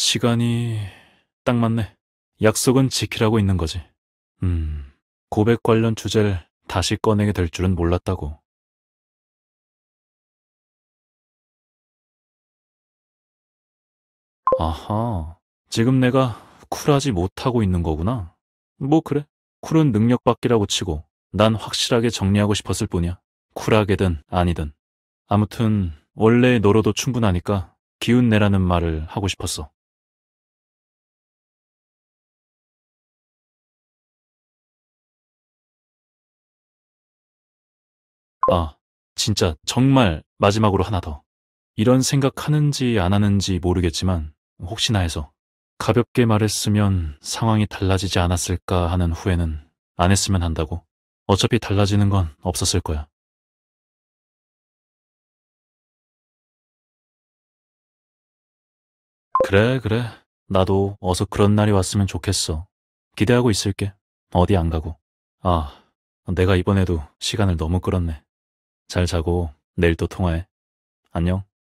시간이 딱 맞네. 약속은 지키라고 있는 거지. 음, 고백 관련 주제를 다시 꺼내게 될 줄은 몰랐다고. 아하, 지금 내가 쿨하지 못하고 있는 거구나. 뭐 그래, 쿨은 능력 밖이라고 치고 난 확실하게 정리하고 싶었을 뿐이야. 쿨하게든 아니든. 아무튼 원래의 너로도 충분하니까 기운 내라는 말을 하고 싶었어. 아, 진짜 정말 마지막으로 하나 더. 이런 생각하는지 안 하는지 모르겠지만 혹시나 해서 가볍게 말했으면 상황이 달라지지 않았을까 하는 후회는 안 했으면 한다고. 어차피 달라지는 건 없었을 거야. 그래, 그래. 나도 어서 그런 날이 왔으면 좋겠어. 기대하고 있을게. 어디 안 가고. 아, 내가 이번에도 시간을 너무 끌었네. 잘 자고 내일 또 통화해. 안녕.